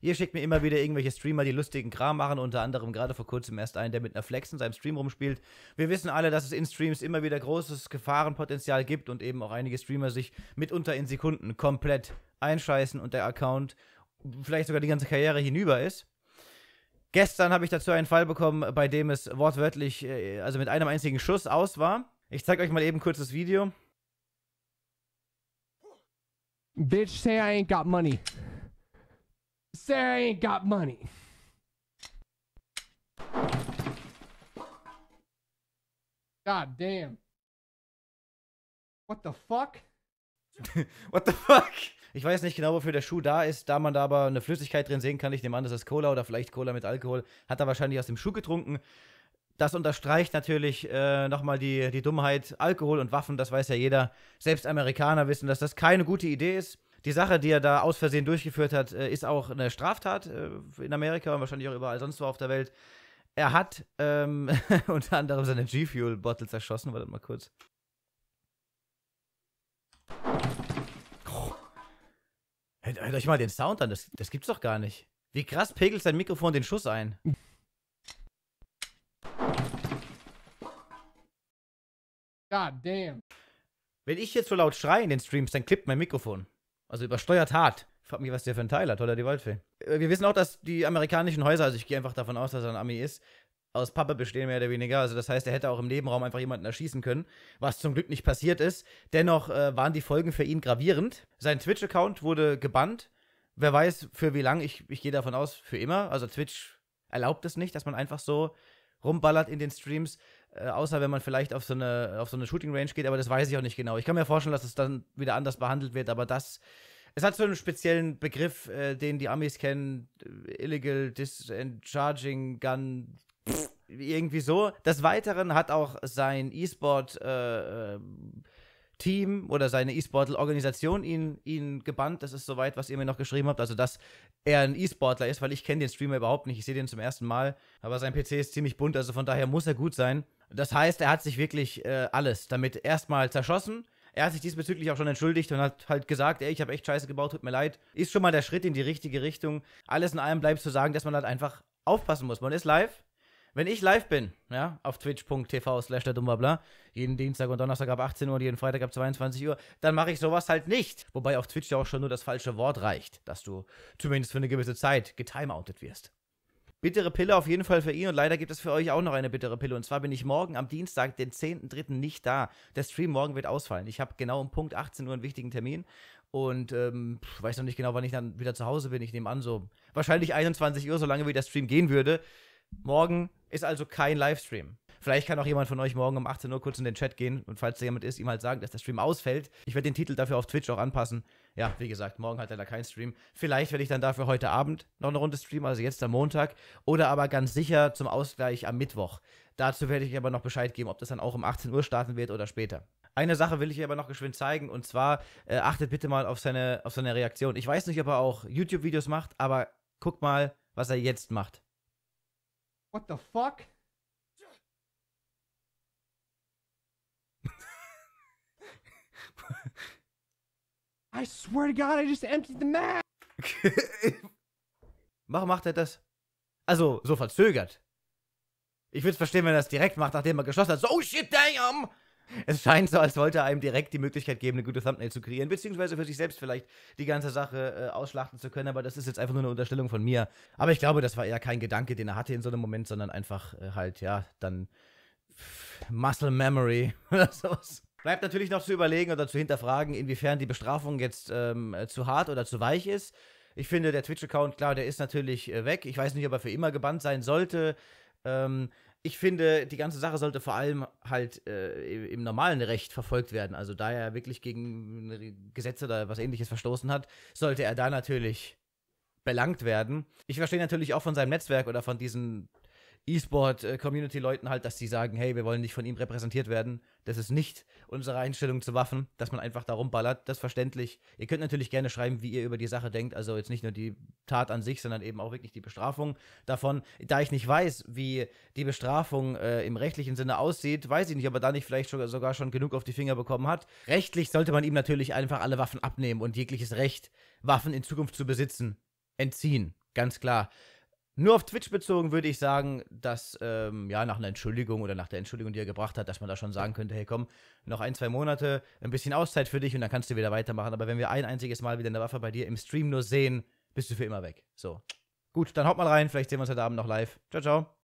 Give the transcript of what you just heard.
Ihr schickt mir immer wieder irgendwelche Streamer, die lustigen Kram machen, unter anderem gerade vor kurzem erst einen, der mit einer Flex in seinem Stream rumspielt. Wir wissen alle, dass es in Streams immer wieder großes Gefahrenpotenzial gibt und eben auch einige Streamer sich mitunter in Sekunden komplett einscheißen und der Account vielleicht sogar die ganze Karriere hinüber ist. Gestern habe ich dazu einen Fall bekommen, bei dem es wortwörtlich, äh, also mit einem einzigen Schuss aus war. Ich zeige euch mal eben kurz das Video. Bitch, say I ain't got money. Sarah ain't got money. God damn. What the fuck? What the fuck? Ich weiß nicht genau, wofür der Schuh da ist. Da man da aber eine Flüssigkeit drin sehen kann, ich nehme an, das ist Cola oder vielleicht Cola mit Alkohol, hat er wahrscheinlich aus dem Schuh getrunken. Das unterstreicht natürlich äh, nochmal die, die Dummheit. Alkohol und Waffen, das weiß ja jeder. Selbst Amerikaner wissen, dass das keine gute Idee ist die Sache, die er da aus Versehen durchgeführt hat, äh, ist auch eine Straftat äh, in Amerika und wahrscheinlich auch überall sonst wo auf der Welt. Er hat ähm, unter anderem seine G-Fuel-Bottle zerschossen. Warte mal kurz. Hört, oh. hört euch mal den Sound an, das, das gibt's doch gar nicht. Wie krass pegelt sein Mikrofon den Schuss ein. God damn. Wenn ich jetzt so laut schreie in den Streams, dann klippt mein Mikrofon. Also übersteuert hart. Frag mich, was der für ein Teil hat, oder die Waldfee. Äh, wir wissen auch, dass die amerikanischen Häuser, also ich gehe einfach davon aus, dass er ein Ami ist, aus Pappe bestehen, mehr oder weniger. Also das heißt, er hätte auch im Nebenraum einfach jemanden erschießen können, was zum Glück nicht passiert ist. Dennoch äh, waren die Folgen für ihn gravierend. Sein Twitch-Account wurde gebannt. Wer weiß, für wie lange. Ich, ich gehe davon aus, für immer. Also Twitch erlaubt es nicht, dass man einfach so rumballert in den Streams. Äh, außer wenn man vielleicht auf so eine, auf so eine Shooting Range geht, aber das weiß ich auch nicht genau. Ich kann mir vorstellen, dass es dann wieder anders behandelt wird, aber das. Es hat so einen speziellen Begriff, äh, den die Amis kennen: Illegal Discharging Gun. irgendwie so. Des Weiteren hat auch sein E-Sport. Äh, äh Team oder seine E-Sportler-Organisation ihn, ihn gebannt. Das ist soweit, was ihr mir noch geschrieben habt. Also, dass er ein E-Sportler ist, weil ich kenne den Streamer überhaupt nicht. Ich sehe den zum ersten Mal. Aber sein PC ist ziemlich bunt, also von daher muss er gut sein. Das heißt, er hat sich wirklich äh, alles damit erstmal zerschossen. Er hat sich diesbezüglich auch schon entschuldigt und hat halt gesagt, ey, ich habe echt Scheiße gebaut, tut mir leid. Ist schon mal der Schritt in die richtige Richtung. Alles in allem bleibt zu sagen, dass man halt einfach aufpassen muss. Man ist live. Wenn ich live bin, ja, auf twitch.tv slash der Dummerbla, jeden Dienstag und Donnerstag ab 18 Uhr jeden Freitag ab 22 Uhr, dann mache ich sowas halt nicht. Wobei auf Twitch ja auch schon nur das falsche Wort reicht, dass du zumindest für eine gewisse Zeit getimeoutet wirst. Bittere Pille auf jeden Fall für ihn und leider gibt es für euch auch noch eine bittere Pille. Und zwar bin ich morgen am Dienstag, den 10.3. nicht da. Der Stream morgen wird ausfallen. Ich habe genau um Punkt 18 Uhr einen wichtigen Termin und ähm, weiß noch nicht genau, wann ich dann wieder zu Hause bin. Ich nehme an, so wahrscheinlich 21 Uhr, solange wie der Stream gehen würde. Morgen ist also kein Livestream. Vielleicht kann auch jemand von euch morgen um 18 Uhr kurz in den Chat gehen und falls da jemand ist, ihm halt sagen, dass der Stream ausfällt. Ich werde den Titel dafür auf Twitch auch anpassen. Ja, wie gesagt, morgen hat er da keinen Stream. Vielleicht werde ich dann dafür heute Abend noch eine Runde streamen, also jetzt am Montag. Oder aber ganz sicher zum Ausgleich am Mittwoch. Dazu werde ich aber noch Bescheid geben, ob das dann auch um 18 Uhr starten wird oder später. Eine Sache will ich aber noch geschwind zeigen und zwar äh, achtet bitte mal auf seine, auf seine Reaktion. Ich weiß nicht, ob er auch YouTube-Videos macht, aber guckt mal, was er jetzt macht. What the fuck? I swear to God, I just emptied the map. Warum macht er das? Also, so verzögert. Ich würde es verstehen, wenn er das direkt macht, nachdem er geschlossen hat. So, oh shit, damn! Es scheint so, als wollte er einem direkt die Möglichkeit geben, eine gute Thumbnail zu kreieren, beziehungsweise für sich selbst vielleicht die ganze Sache äh, ausschlachten zu können, aber das ist jetzt einfach nur eine Unterstellung von mir. Aber ich glaube, das war eher kein Gedanke, den er hatte in so einem Moment, sondern einfach äh, halt, ja, dann Muscle Memory oder sowas. Bleibt natürlich noch zu überlegen oder zu hinterfragen, inwiefern die Bestrafung jetzt ähm, äh, zu hart oder zu weich ist. Ich finde, der Twitch-Account, klar, der ist natürlich äh, weg. Ich weiß nicht, ob er für immer gebannt sein sollte. Ähm, ich finde, die ganze Sache sollte vor allem halt äh, im normalen Recht verfolgt werden. Also da er wirklich gegen äh, Gesetze oder was ähnliches verstoßen hat, sollte er da natürlich belangt werden. Ich verstehe natürlich auch von seinem Netzwerk oder von diesen E-Sport-Community-Leuten äh, halt, dass die sagen, hey, wir wollen nicht von ihm repräsentiert werden. Das ist nicht unsere Einstellung zu Waffen, dass man einfach da rumballert. Das ist verständlich. Ihr könnt natürlich gerne schreiben, wie ihr über die Sache denkt. Also jetzt nicht nur die Tat an sich, sondern eben auch wirklich die Bestrafung davon. Da ich nicht weiß, wie die Bestrafung äh, im rechtlichen Sinne aussieht, weiß ich nicht, ob er da nicht vielleicht schon, sogar schon genug auf die Finger bekommen hat. Rechtlich sollte man ihm natürlich einfach alle Waffen abnehmen und jegliches Recht, Waffen in Zukunft zu besitzen, entziehen. Ganz klar. Nur auf Twitch bezogen würde ich sagen, dass ähm, ja nach einer Entschuldigung oder nach der Entschuldigung, die er gebracht hat, dass man da schon sagen könnte, hey komm, noch ein, zwei Monate, ein bisschen Auszeit für dich und dann kannst du wieder weitermachen. Aber wenn wir ein einziges Mal wieder eine Waffe bei dir im Stream nur sehen, bist du für immer weg. So. Gut, dann haut mal rein, vielleicht sehen wir uns heute Abend noch live. Ciao, ciao.